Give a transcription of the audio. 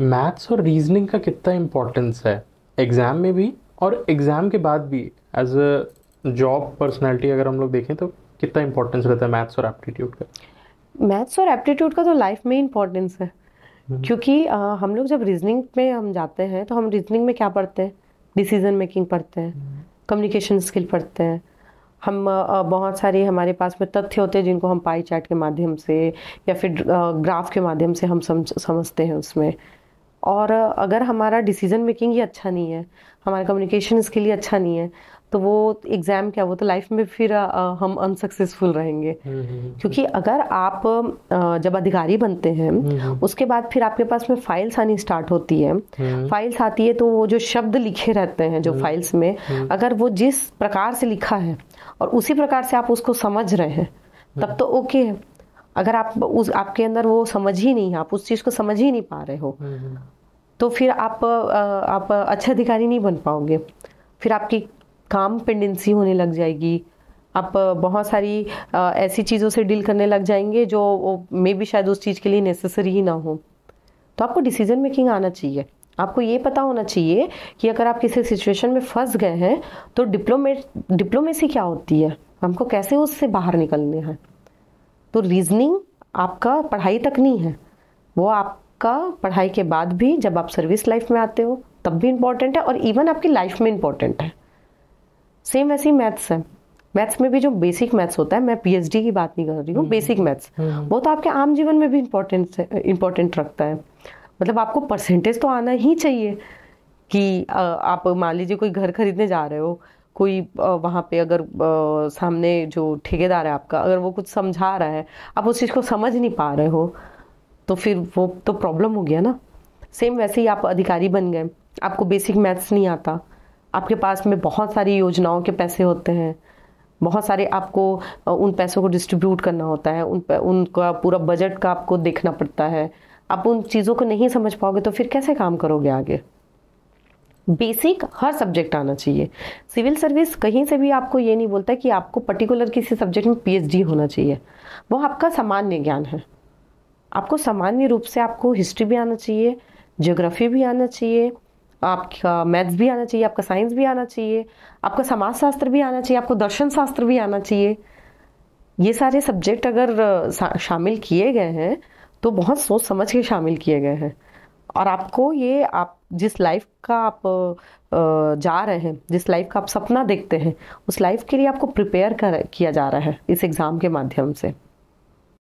Maths और reasoning का कितना इम्पोर्टेंस है एग्ज़ाम में भी और एग्ज़ाम के बाद भी एज अ जॉब पर्सनैलिटी अगर हम लोग देखें तो कितना इम्पोर्टेंस रहता है मैथ्स और एप्टीट्यूड का मैथ्स और एप्टीट्यूड का तो लाइफ में इम्पोर्टेंस है हम्म। क्योंकि आ, हम लोग जब रीजनिंग में हम जाते हैं तो हम रीजनिंग में क्या पढ़ते हैं डिसीजन मेकिंग पढ़ते हैं कम्युनिकेशन हम्म। स्किल पढ़ते हैं हम आ, बहुत सारे हमारे पास में तथ्य होते हैं जिनको हम पाई चार्ट के माध्यम से या फिर आ, ग्राफ के माध्यम से हम समझ समझते हैं उसमें और अगर हमारा डिसीजन मेकिंग ही अच्छा नहीं है हमारा कम्युनिकेशन इसके लिए अच्छा नहीं है तो वो एग्ज़ाम क्या वो तो लाइफ में फिर हम अनसक्सेसफुल रहेंगे हम्म, हम्म, हम्म। क्योंकि अगर आप जब अधिकारी बनते हैं उसके बाद फिर आपके पास में फाइल्स आनी स्टार्ट होती है फाइल्स आती है तो वो जो शब्द लिखे रहते हैं जो फाइल्स में अगर वो जिस प्रकार से लिखा है और उसी प्रकार से आप उसको समझ रहे हैं तब तो ओके है अगर आप उस आपके अंदर वो समझ ही नहीं है आप उस चीज़ को समझ ही नहीं पा रहे हो हम्म, हम्म। तो फिर आप आप अच्छे अधिकारी नहीं बन पाओगे फिर आपकी काम पेंडेंसी होने लग जाएगी आप बहुत सारी ऐसी चीज़ों से डील करने लग जाएंगे जो मे भी शायद उस चीज़ के लिए नेसेसरी ही ना हो तो आपको डिसीजन मेकिंग आना चाहिए आपको ये पता होना चाहिए कि अगर आप किसी सिचुएशन में फंस गए हैं तो डिप्लोमेट डिप्लोमेसी क्या होती है हमको कैसे उससे बाहर निकलने हैं तो रीजनिंग आपका पढ़ाई तक नहीं है वो आपका पढ़ाई के बाद भी जब आप सर्विस लाइफ में आते हो तब भी इम्पोर्टेंट है और इवन आपकी लाइफ में इम्पोर्टेंट है सेम वैसे ही मैथ्स है मैथ्स में भी जो बेसिक मैथ्स होता है मैं पीएचडी की बात नहीं कर रही हूँ बेसिक हम्म, मैथ्स हम्म। वो तो आपके आम जीवन में भी इम्पोर्टेंट इम्पोर्टेंट रखता है मतलब आपको परसेंटेज तो आना ही चाहिए कि आप मान लीजिए कोई घर खरीदने जा रहे हो कोई वहाँ पे अगर सामने जो ठेकेदार है आपका अगर वो कुछ समझा रहा है आप उस चीज़ को समझ नहीं पा रहे हो तो फिर वो तो प्रॉब्लम हो गया ना सेम वैसे ही आप अधिकारी बन गए आपको बेसिक मैथ्स नहीं आता आपके पास में बहुत सारी योजनाओं के पैसे होते हैं बहुत सारे आपको उन पैसों को डिस्ट्रीब्यूट करना होता है उन उनका पूरा बजट का आपको देखना पड़ता है आप उन चीज़ों को नहीं समझ पाओगे तो फिर कैसे काम करोगे आगे बेसिक हर सब्जेक्ट आना चाहिए सिविल सर्विस कहीं से भी आपको ये नहीं बोलता कि आपको पर्टिकुलर किसी सब्जेक्ट में पीएचडी होना चाहिए वो आपका सामान्य ज्ञान है आपको सामान्य रूप से आपको हिस्ट्री भी आना चाहिए ज्योग्राफी भी आना चाहिए आपका मैथ्स भी आना चाहिए आपका साइंस भी आना चाहिए आपका समाज शास्त्र भी आना चाहिए आपको दर्शन शास्त्र भी आना चाहिए ये सारे सब्जेक्ट अगर शामिल किए गए हैं तो बहुत सोच समझ के शामिल किए गए हैं और आपको ये आप जिस लाइफ का आप जा रहे हैं जिस लाइफ का आप सपना देखते हैं उस लाइफ के लिए आपको प्रिपेयर कर किया जा रहा है इस एग्ज़ाम के माध्यम से